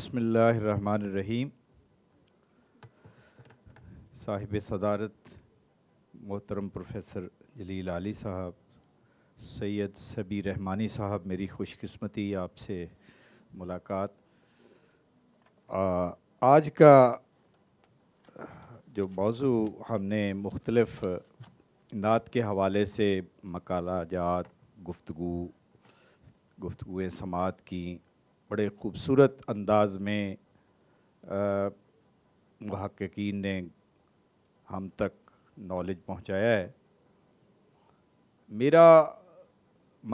बसमीम साहिब सदारत मोहतरम प्रोफेसर जलील आली साहब सैयद सबी रहमानी साहब मेरी खुशकस्मती आपसे मुलाकात आज का जो मौजू हमने मुख्तलफ़ नात के हवाले से मकाला जात गुफ्तु गुफ्तुएँ समात की बड़े खूबसूरत अंदाज में महक्कीन ने हम तक नॉलेज पहुंचाया है मेरा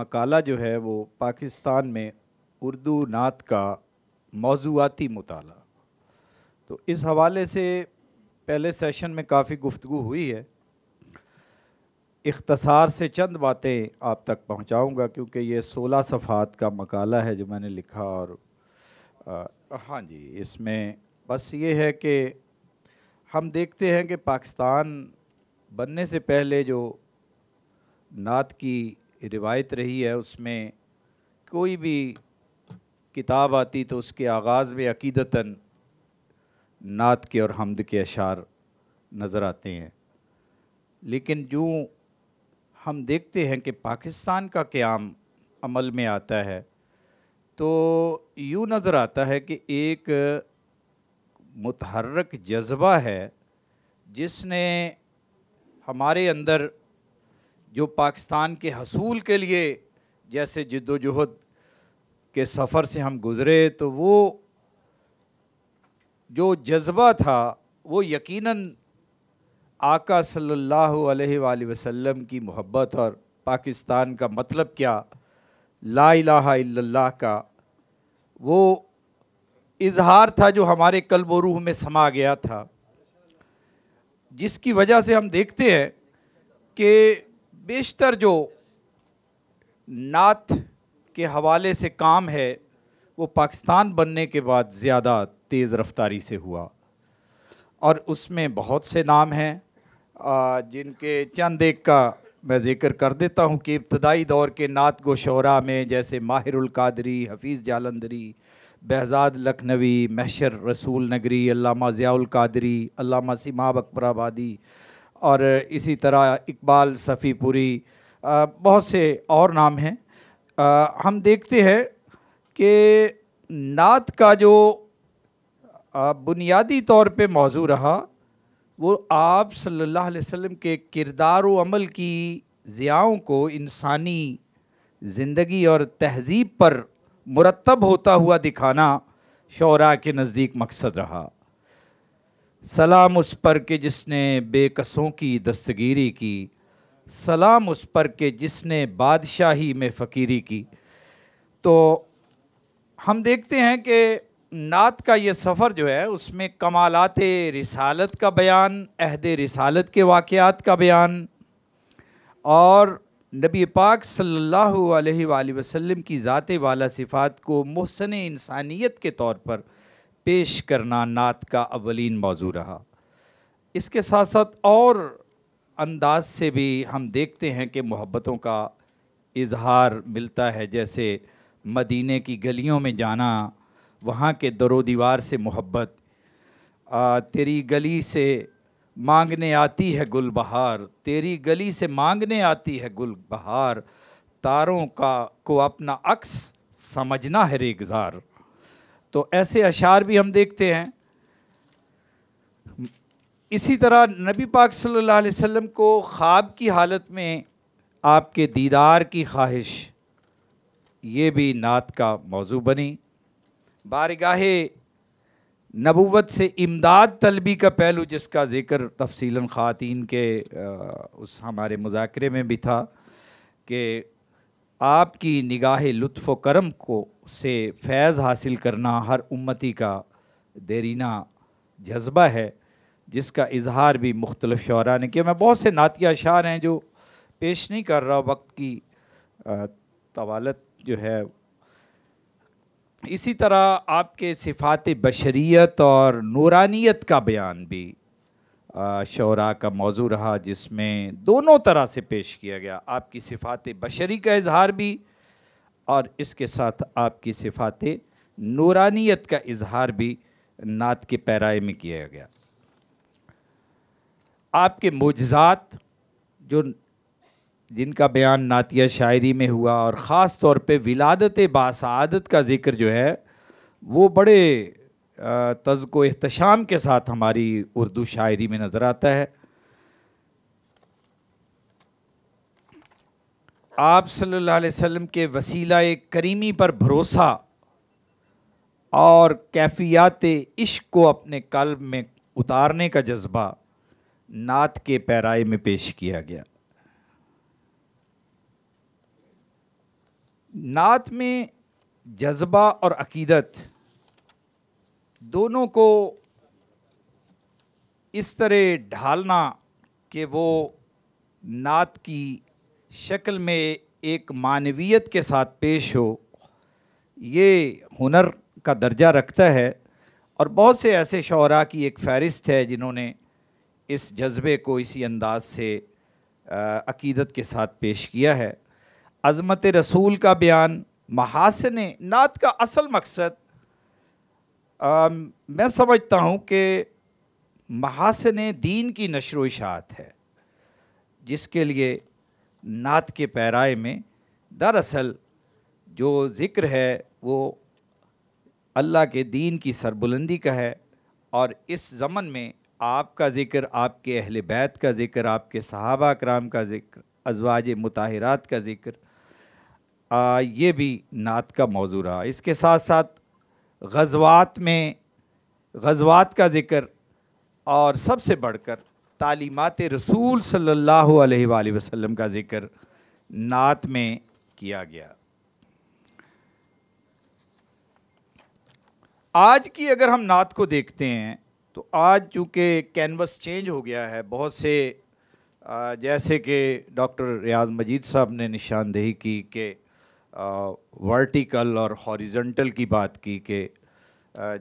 मकाला जो है वो पाकिस्तान में उर्दू नात का मौजूदी मताला तो इस हवाले से पहले सेशन में काफ़ी गुफ्तु हुई है इख्तसार से चंद बातें आप तक पहुंचाऊंगा क्योंकि ये सोलह सफ़ात का मकाला है जो मैंने लिखा और आ, हाँ जी इसमें बस ये है कि हम देखते हैं कि पाकिस्तान बनने से पहले जो नात की रिवायत रही है उसमें कोई भी किताब आती तो उसके आगाज़ में अक़ीदता नात के और हमद के अशार नज़र आते हैं लेकिन जो हम देखते हैं कि पाकिस्तान का क्याम अमल में आता है तो यूँ नज़र आता है कि एक मतहरक जज्बा है जिसने हमारे अंदर जो पाकिस्तान के हसूल के लिए जैसे जद्दोजहद के सफ़र से हम गुज़रे तो वो जो जज्बा था वो यकीनन आका सल्लल्लाहु अलैहि वसल्लम की मोहब्बत और पाकिस्तान का मतलब क्या ला इल्लल्लाह का वो इजहार था जो हमारे कल्ब रूह में समा गया था जिसकी वजह से हम देखते हैं कि बेशतर जो नात के हवाले से काम है वो पाकिस्तान बनने के बाद ज़्यादा तेज़ रफ्तारी से हुआ और उसमें बहुत से नाम हैं जिनके चंद एक का मैं जिक्र कर देता हूँ कि इब्तदाई दौर के नात गोशरा में जैसे माहिरुल कादरी हफीज़ जालंदरी बहजाद लखनवी महशर रसूल नगरी अल्लामा ज़ियाउल कादरी अल्लामा सिमाब अकबराबादी और इसी तरह इकबाल सफ़ीपुरी बहुत से और नाम हैं हम देखते हैं कि नात का जो बुनियादी तौर पे मौजू रहा वो आप सल्लल्लाहु अलैहि वसल्लम के किरदार व अमल की ज़ियाओं को इंसानी ज़िंदगी और तहजीब पर मुरतब होता हुआ दिखाना शरा के नज़दीक मकसद रहा सलाम उस पर के जिसने बेकसों की दस्तगीरी की सलाम उस पर के जिसने बादशाही में फ़कीरी की तो हम देखते हैं कि नात का ये सफ़र जो है उसमें कमालत रिसालत का बयान अहद रिसालत के वाक़ात का बयान और नबी पाक सल्लल्लाहु अलैहि वसल्लम की ज़ात वाला सिफ़ात को महसन इंसानियत के तौर पर पेश करना नात का अवलिन मौजू रहा इसके साथ साथ और अंदाज से भी हम देखते हैं कि मोहब्बतों का इजहार मिलता है जैसे मदीने की गलियों में जाना वहाँ के दरो दीवार से मोहब्बत तेरी गली से मांगने आती है गुल बहार तेरी गली से मांगने आती है गुल बहार तारों का को अपना अक्स समझना है रेगजार तो ऐसे अशार भी हम देखते हैं इसी तरह नबी पाक सल्लल्लाहु अलैहि वसल्लम को ख्वाब की हालत में आपके दीदार की ख्वाहिश ये भी नात का मौजू बनी बारगाह नबूत से इमदाद तलबी का पहलू जिसका ज़िक्र तफसीला ख़वान के उस हमारे मुजाकरे में भी था कि आपकी निगाह लुत्फ़ करम को से फैज़ हासिल करना हर उम्मती का देरीना जज्बा है जिसका इजहार भी मुख्तलिफ़ शरा ने किया मैं बहुत से नातिया शार हैं जो पेश नहीं कर रहा वक्त की तवालत जो है इसी तरह आपके सिफात बशरीत और नूरानियत का बयान भी शरा का मौजू रहा जिसमें दोनों तरह से पेश किया गया आपकी सिफात बशरी का इजहार भी और इसके साथ आपकी सिफात नूरानियत का इजहार भी नात के पैराए में किया गया आपके मुजजात जो जिनका बयान नातिया शायरी में हुआ और ख़ास तौर पे विलादत बासादत का ज़िक्र जो है वो बड़े तज़ को अहतशाम के साथ हमारी उर्दू शायरी में नज़र आता है आप सल्लल्लाहु अलैहि वसल्लम के वसीला करीमी पर भरोसा और कैफियात इश्क को अपने कल्ब में उतारने का जज्बा नात के पैराए में पेश किया गया नात में जज्बा और अकीदत दोनों को इस तरह ढालना कि वो नात की शक्ल में एक मानवीयत के साथ पेश हो ये हुनर का दर्जा रखता है और बहुत से ऐसे शौरा की एक फहरिस्त है जिन्होंने इस जज्बे को इसी अंदाज से अकीदत के साथ पेश किया है अज़मत रसूल का बयान महासन नात का असल मकसद आ, मैं समझता हूँ कि महासन दीन की नशर वशात है जिसके लिए नात के पैराए में दरअसल जो ज़िक्र है वो अल्लाह के दीन की सरबुलंदी का है और इस ज़मन में आपका ज़िक्र आपके अहल बैत का ज़िक्र आपके सहाबा कराम का ज़िक्र अजवाज मतहरात का ज़िक्र आ, ये भी नात का मौजू रहा इसके साथ साथ गजवात में गजवात का ज़िक्र और सबसे बढ़कर तालीमत रसूल सल्लल्लाहु अलैहि वसल्लम का ज़िक्र नात में किया गया आज की अगर हम नात को देखते हैं तो आज चूँकि कैनवस चेंज हो गया है बहुत से जैसे कि डॉक्टर रियाज मजीद साहब ने निशानदेही की कि वर्टिकल और हॉरिजेंटल की बात की कि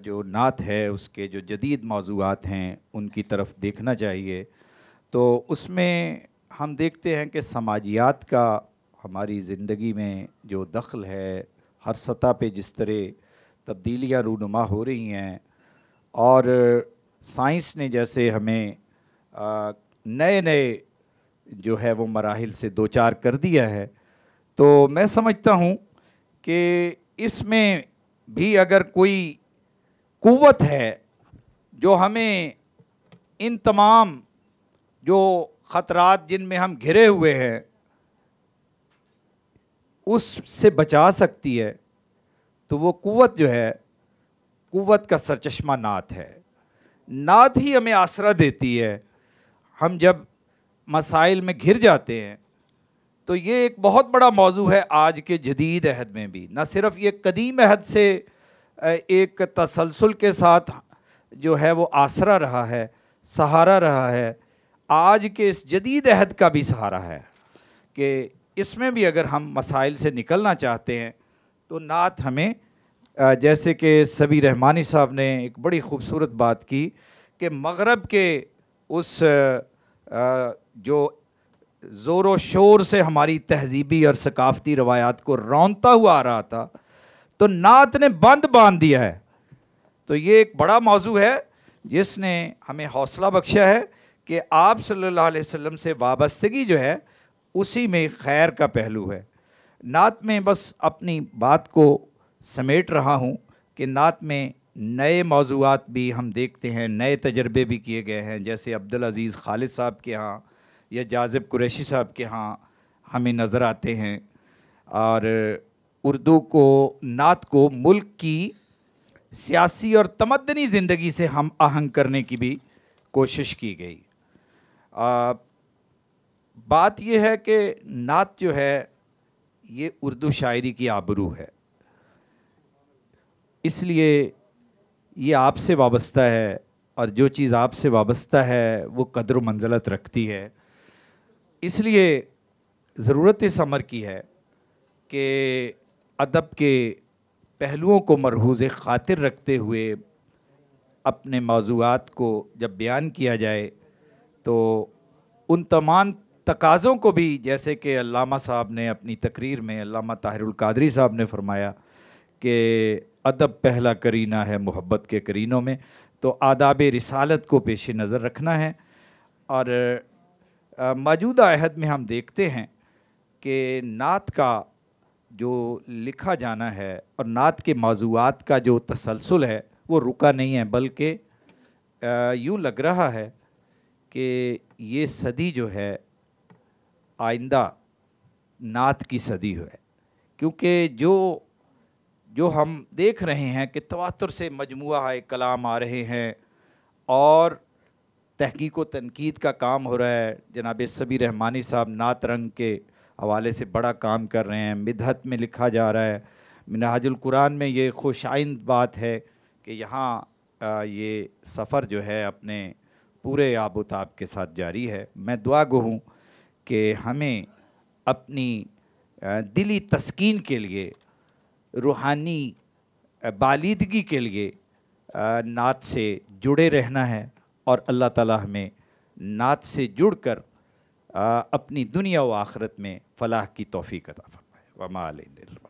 जो नात है उसके जो जदीद मौजूद हैं उनकी तरफ देखना चाहिए तो उसमें हम देखते हैं कि समाजियात का हमारी ज़िंदगी में जो दखल है हर सतह पे जिस तरह तब्दीलियाँ रूनुमा हो रही हैं और साइंस ने जैसे हमें नए नए जो है वो मराहल से दो चार कर दिया है तो मैं समझता हूँ कि इसमें भी अगर कोई कुवत है जो हमें इन तमाम जो ख़तरात जिनमें हम घिरे हुए हैं उससे बचा सकती है तो वो कुवत जो है कुवत का सरचश्मा नात है नात ही हमें आसरा देती है हम जब मसाइल में घिर जाते हैं तो ये एक बहुत बड़ा मौजू है आज के जदीद अहद में भी न सिर्फ ये कदीम अहद से एक तसलसल के साथ जो है वो आसरा रहा है सहारा रहा है आज के इस जदीद अहद का भी सहारा है कि इसमें भी अगर हम मसाइल से निकलना चाहते हैं तो नात हमें जैसे कि सभी रहमानी साहब ने एक बड़ी खूबसूरत बात की कि मगरब के उस जो ज़ोर व शोर से हमारी तहजीबी और सकाफ़ती रवायात को रौनता हुआ आ रहा था तो नात ने बंद बांध दिया है तो ये एक बड़ा मौजू है जिसने हमें हौसला बख्शा है कि आप सल्लल्लाहु अलैहि वसल्लम से वाबस्तगी जो है उसी में खैर का पहलू है नात में बस अपनी बात को समेट रहा हूँ कि नात में नए मौजूद भी हम देखते हैं नए तजर्बे भी किए गए हैं जैसे अब्दुल अज़ीज़ खालिद साहब के यहाँ या जाजिब कुरैशी साहब के यहाँ हमें नज़र आते हैं और उर्दू को नात को मुल्क की सियासी और तमदनी ज़िंदगी से हम आहंग करने की भी कोशिश की गई आ, बात यह है कि नात जो है ये उर्दू शायरी की आबरू है इसलिए ये आपसे वाबस्ता है और जो चीज़ आपसे वाबस्ता है वो कदर मंजलत रखती है इसलिए ज़रूरत इस अमर की है कि अदब के पहलुओं को मरहूज ख़ातिर रखते हुए अपने मौजूद को जब बयान किया जाए तो उन तमाम तकाज़ों को भी जैसे कि अलामा साहब ने अपनी तकरीर में अलामा ताहिरुल साहब ने फरमाया कि अदब पहला करीना है मोहब्बत के करीनों में तो आदाब रिसालत को पेश नज़र रखना है और मौजूदा अहद में हम देखते हैं कि नात का जो लिखा जाना है और नात के मौजूद का जो तसलसल है वो रुका नहीं है बल्कि यूँ लग रहा है कि ये सदी जो है आइंदा नात की सदी है क्योंकि जो जो हम देख रहे हैं कि तवातर से मजमू कलाम आ रहे हैं और तहकीक व तनकीद का काम हो रहा है जनाब सभी रहमानी साहब नात रंग के हवाले से बड़ा काम कर रहे हैं मिधत में लिखा जा रहा है मिनाजुल कुरान में ये खुशाइंद बात है कि यहाँ ये सफ़र जो है अपने पूरे आबोताब के साथ जारी है मैं दुआ गो हूँ कि हमें अपनी दिली तस्किन के लिए रूहानी बालिदगी के लिए नात से जुड़े रहना है और अल्लाह ताला हमें नात से जुड़कर अपनी दुनिया व आखरत में फ़लाह की तोफ़ी अता फ़रमाए वमा